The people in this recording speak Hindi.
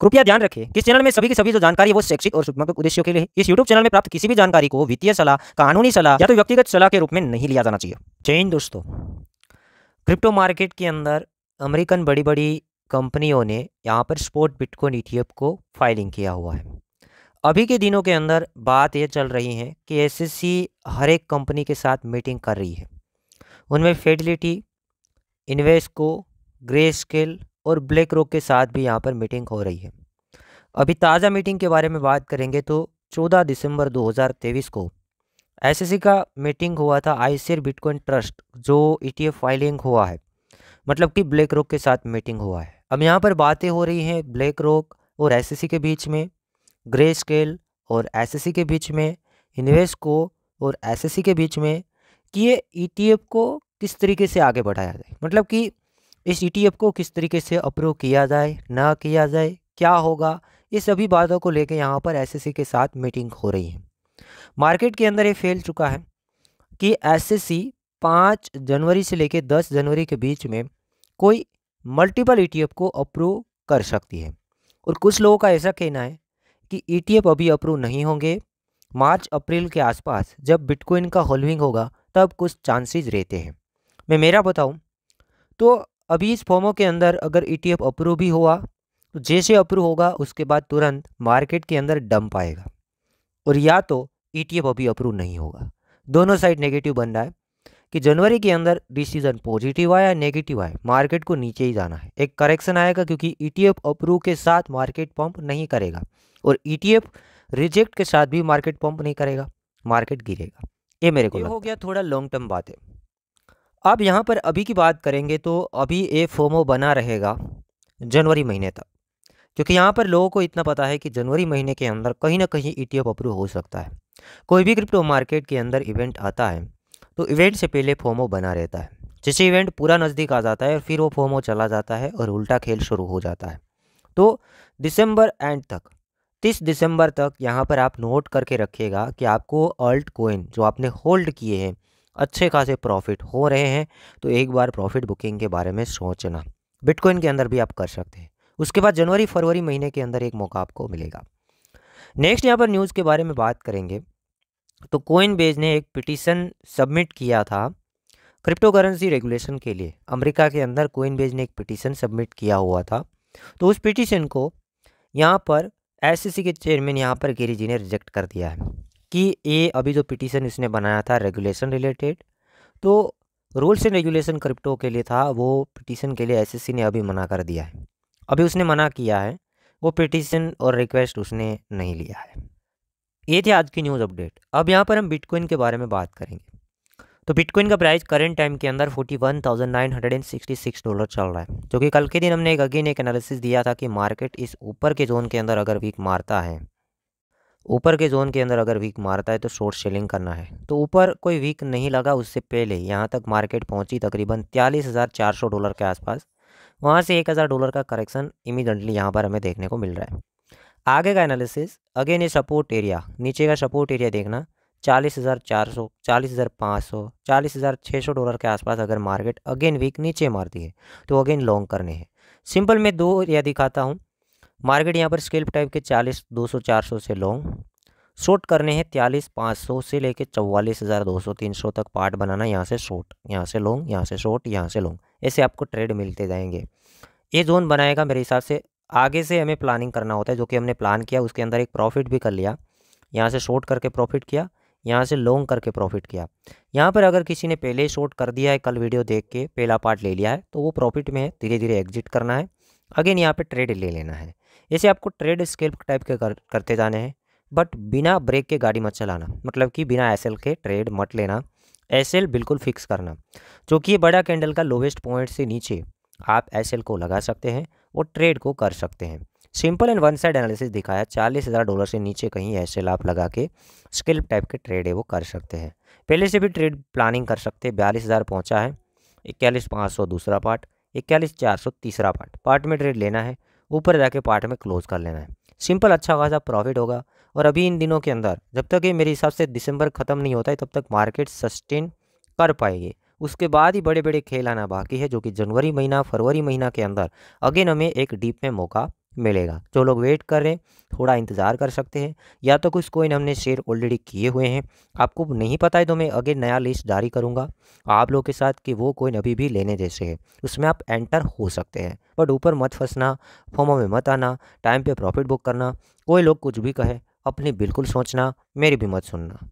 कृपया ध्यान रखें कि चैनल में सभी की सभी जो जानकारी है वो शैक्षिक और शुभात्मक उद्देश्यों के लिए इस यूट्यूब चैनल में प्राप्त किसी भी जानकारी को वित्तीय सलाह कानूनी सलाह या तो व्यक्तिगत सलाह के रूप में नहीं लिया जाना चाहिए चेंज दोस्तों क्रिप्टो मार्केट के अंदर अमेरिकन बड़ी बड़ी कंपनियों ने यहाँ पर स्पोर्ट बिटकॉन ई को फाइलिंग किया हुआ है अभी के दिनों के अंदर बात यह चल रही है कि एस हर एक कंपनी के साथ मीटिंग कर रही है उनमें फेडिलिटी इन्वेस्को ग्रे स्केल और ब्लैक रॉक के साथ भी यहाँ पर मीटिंग हो रही है अभी ताज़ा मीटिंग के बारे में बात करेंगे तो 14 दिसंबर 2023 को एसएससी का मीटिंग हुआ था आईसीआर बिटकॉइन ट्रस्ट जो ईटीएफ फाइलिंग हुआ है मतलब कि ब्लैक रॉक के साथ मीटिंग हुआ है अब यहाँ पर बातें हो रही हैं ब्लैक रॉक और एस के बीच में ग्रे स्केल और एस के बीच में इन्वेस्को और एस के बीच में कि ये ई को किस तरीके से आगे बढ़ाया जाए मतलब कि इस ई e को किस तरीके से अप्रूव किया जाए ना किया जाए क्या होगा ये सभी बातों को लेकर यहाँ पर एसएससी के साथ मीटिंग हो रही है मार्केट के अंदर ये फैल चुका है कि एसएससी एस जनवरी से लेकर दस जनवरी के बीच में कोई मल्टीपल ई e को अप्रूव कर सकती है और कुछ लोगों का ऐसा कहना है कि ई e अभी अप्रूव नहीं होंगे मार्च अप्रैल के आसपास जब बिटकॉइन का होल्विंग होगा तब कुछ चांसेस रहते हैं मैं मेरा बताऊं तो अभी इस फॉर्मों के अंदर अगर ई e अप्रूव भी हुआ तो जैसे अप्रूव होगा उसके बाद तुरंत मार्केट के अंदर डंप आएगा और या तो ई e अभी अप्रूव नहीं होगा दोनों साइड नेगेटिव बन रहा है कि जनवरी के अंदर डिसीजन पॉजिटिव आया नेगेटिव आए मार्केट को नीचे ही जाना है एक करेक्शन आएगा क्योंकि ई e अप्रूव के साथ मार्केट पम्प नहीं करेगा और ई रिजेक्ट के साथ भी मार्केट पम्प नहीं करेगा मार्केट गिरेगा ये मेरे को हो गया थोड़ा लॉन्ग टर्म बात है अब यहाँ पर अभी की बात करेंगे तो अभी ये फोमो बना रहेगा जनवरी महीने तक क्योंकि यहाँ पर लोगों को इतना पता है कि जनवरी महीने के अंदर कहीं ना कहीं ई e अप्रूव हो सकता है कोई भी क्रिप्टो मार्केट के अंदर इवेंट आता है तो इवेंट से पहले फोमो बना रहता है जैसे इवेंट पूरा नज़दीक आ जाता है और फिर वो फोमो चला जाता है और उल्टा खेल शुरू हो जाता है तो दिसंबर एंड तक तीस दिसंबर तक यहाँ पर आप नोट करके रखिएगा कि आपको अल्ट कोइन जो आपने होल्ड किए हैं अच्छे खासे प्रॉफिट हो रहे हैं तो एक बार प्रॉफिट बुकिंग के बारे में सोचना बिटकॉइन के अंदर भी आप कर सकते हैं उसके बाद जनवरी फरवरी महीने के अंदर एक मौका आपको मिलेगा नेक्स्ट यहाँ पर न्यूज़ के बारे में बात करेंगे तो कोइन बेज ने एक पिटीशन सबमिट किया था क्रिप्टो करेंसी रेगुलेशन के लिए अमेरिका के अंदर कोइन बेज ने एक पिटीशन सबमिट किया हुआ था तो उस पिटीशन को यहाँ पर एस e के चेयरमैन यहाँ पर गिरी जी ने रिजेक्ट कर दिया है कि ये अभी जो पिटीशन इसने बनाया था रेगुलेशन रिलेटेड तो रूल्स एंड रेगुलेशन क्रिप्टो के लिए था वो पिटीशन के लिए एसएससी ने अभी मना कर दिया है अभी उसने मना किया है वो पिटीशन और रिक्वेस्ट उसने नहीं लिया है ये थी आज की न्यूज़ अपडेट अब यहाँ पर हम बिटकॉइन के बारे में बात करेंगे तो बिटकॉइन का प्राइस करंट टाइम के अंदर 41,966 डॉलर चल रहा है जो कि कल के दिन हमने एक अगेन एक एनालिसिस दिया था कि मार्केट इस ऊपर के जोन के अंदर अगर वीक मारता है ऊपर के जोन के अंदर अगर वीक मारता है तो शॉर्ट सेलिंग करना है तो ऊपर कोई वीक नहीं लगा उससे पहले यहाँ तक मार्केट पहुँची तकरीबन त्यालीस हज़ार चार सौ डॉलर के आसपास वहाँ से एक हज़ार डॉलर का करेक्शन इमीडियटली यहाँ पर हमें देखने को मिल रहा है आगे का एनालिसिस अगेन ये सपोर्ट एरिया नीचे का सपोर्ट एरिया देखना चालीस हज़ार चार सौ चालीस हज़ार पाँच सौ चालीस हज़ार छः सौ डॉलर के आसपास अगर मार्केट अगेन वीक नीचे मारती है तो अगेन लॉन्ग करने हैं सिंपल मैं दो एरिया दिखाता हूँ मार्केट यहाँ पर स्केल्प टाइप के चालीस दो सौ चार सौ से लॉन्ग शॉर्ट करने हैं त्यालीस पाँच सौ से लेके चौवालीस हज़ार दो सौ तीन सौ तक पार्ट बनाना यहाँ से शॉर्ट यहाँ से लॉन्ग यहाँ से शॉर्ट यहाँ से लॉन्ग ऐसे आपको ट्रेड मिलते जाएंगे ये जोन बनाएगा मेरे हिसाब से आगे से हमें प्लानिंग करना होता है जो कि हमने प्लान किया उसके अंदर एक प्रॉफिट भी कर लिया यहाँ से शॉर्ट करके प्रॉफिट किया यहाँ से लॉन्ग करके प्रॉफिट किया यहाँ पर अगर किसी ने पहले ही शॉर्ट कर दिया है कल वीडियो देख के पहला पार्ट ले लिया है तो वो प्रॉफिट में है धीरे धीरे एग्जिट करना है अगेन यहाँ पर ट्रेड ले लेना है ऐसे आपको ट्रेड स्केल टाइप के कर, करते जाने हैं बट बिना ब्रेक के गाड़ी मत चलाना मतलब कि बिना एस के ट्रेड मत लेना एस बिल्कुल फिक्स करना जो कि ये बड़ा कैंडल का लोवेस्ट पॉइंट से नीचे आप एस को लगा सकते हैं और ट्रेड को कर सकते हैं simple and one side analysis दिखाया चालीस हज़ार डॉलर से नीचे कहीं एस आप लगा के स्किल टाइप के ट्रेड है वो कर सकते हैं पहले से भी ट्रेड प्लानिंग कर सकते हैं बयालीस हज़ार पहुँचा है इक्यालीस पाँच सौ दूसरा पार्ट इक्यालीस चार सौ तीसरा पार्ट पार्ट में ट्रेड लेना है ऊपर जाके पार्ट में क्लोज़ कर लेना है सिंपल अच्छा खासा प्रॉफिट होगा और अभी इन दिनों के अंदर जब तक ये मेरे हिसाब से दिसंबर ख़त्म नहीं होता है तब तक मार्केट सस्टेन कर पाएगी उसके बाद ही बड़े बड़े खेल आना बाकी है जो कि जनवरी महीना फरवरी महीना के अंदर अगेन हमें एक डीप में मौका मिलेगा जो लोग वेट कर रहे हैं थोड़ा इंतज़ार कर सकते हैं या तो कुछ कोइन हमने शेयर ऑलरेडी किए हुए हैं आपको नहीं पता है तो मैं अगे नया लिस्ट जारी करूँगा आप लोग के साथ कि वो कोइन अभी भी लेने जैसे है उसमें आप एंटर हो सकते हैं बट ऊपर मत फंसना फॉर्मों में मत आना टाइम पर प्रॉफिट बुक करना कोई लोग कुछ भी कहे अपनी बिल्कुल सोचना मेरी भी मत सुनना